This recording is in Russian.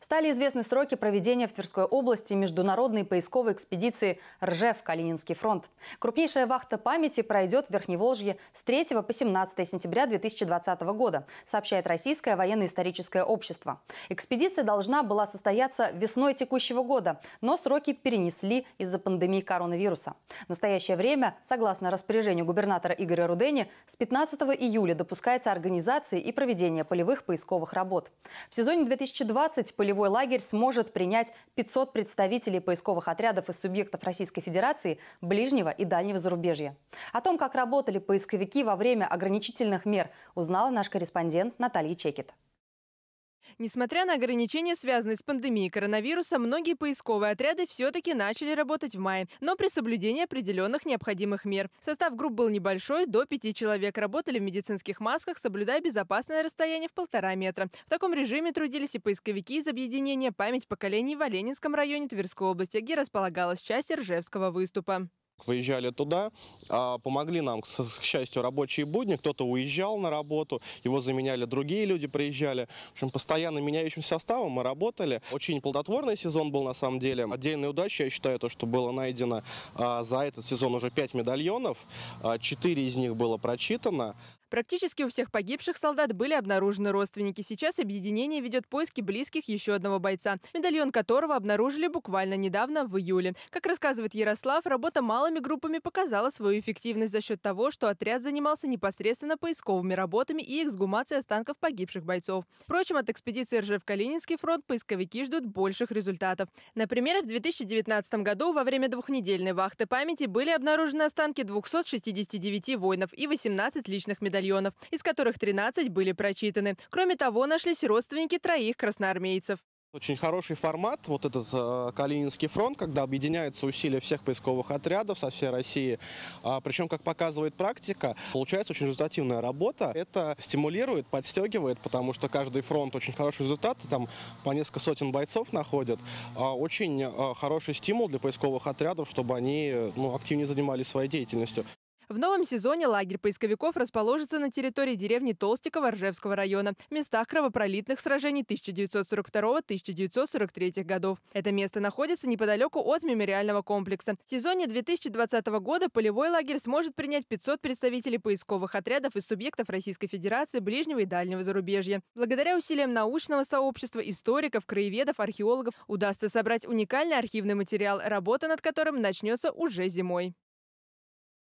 Стали известны сроки проведения в Тверской области международной поисковой экспедиции «Ржев-Калининский фронт». Крупнейшая вахта памяти пройдет в Верхневолжье с 3 по 17 сентября 2020 года, сообщает Российское военно-историческое общество. Экспедиция должна была состояться весной текущего года, но сроки перенесли из-за пандемии коронавируса. В настоящее время, согласно распоряжению губернатора Игоря Рудени, с 15 июля допускается организация и проведение полевых поисковых работ. В сезоне 2020 полевых полевой лагерь сможет принять 500 представителей поисковых отрядов из субъектов Российской Федерации, ближнего и дальнего зарубежья. О том, как работали поисковики во время ограничительных мер, узнала наш корреспондент Наталья Чекет. Несмотря на ограничения, связанные с пандемией коронавируса, многие поисковые отряды все-таки начали работать в мае, но при соблюдении определенных необходимых мер. Состав групп был небольшой, до пяти человек работали в медицинских масках, соблюдая безопасное расстояние в полтора метра. В таком режиме трудились и поисковики из объединения «Память поколений» в Оленинском районе Тверской области, где располагалась часть Ржевского выступа. Выезжали туда, а, помогли нам, к счастью, рабочие будни, кто-то уезжал на работу, его заменяли другие люди, приезжали. В общем, постоянно меняющим составом мы работали. Очень плодотворный сезон был на самом деле. Отдельная удача, я считаю, то, что было найдено а, за этот сезон уже 5 медальонов, 4 а, из них было прочитано. Практически у всех погибших солдат были обнаружены родственники. Сейчас объединение ведет поиски близких еще одного бойца, медальон которого обнаружили буквально недавно, в июле. Как рассказывает Ярослав, работа малыми группами показала свою эффективность за счет того, что отряд занимался непосредственно поисковыми работами и эксгумацией останков погибших бойцов. Впрочем, от экспедиции Ржев-Калининский фронт поисковики ждут больших результатов. Например, в 2019 году во время двухнедельной вахты памяти были обнаружены останки 269 воинов и 18 личных медальонов почтальонов, из которых 13 были прочитаны. Кроме того, нашлись родственники троих красноармейцев. Очень хороший формат, вот этот э, Калининский фронт, когда объединяются усилия всех поисковых отрядов со всей России. А, причем, как показывает практика, получается очень результативная работа. Это стимулирует, подстегивает, потому что каждый фронт очень хороший результат, там по несколько сотен бойцов находят. А, очень а, хороший стимул для поисковых отрядов, чтобы они э, ну, активнее занимались своей деятельностью. В новом сезоне лагерь поисковиков расположится на территории деревни Толстикова Ржевского района, в местах кровопролитных сражений 1942-1943 годов. Это место находится неподалеку от мемориального комплекса. В сезоне 2020 года полевой лагерь сможет принять 500 представителей поисковых отрядов из субъектов Российской Федерации, ближнего и дальнего зарубежья. Благодаря усилиям научного сообщества, историков, краеведов, археологов удастся собрать уникальный архивный материал, работа над которым начнется уже зимой.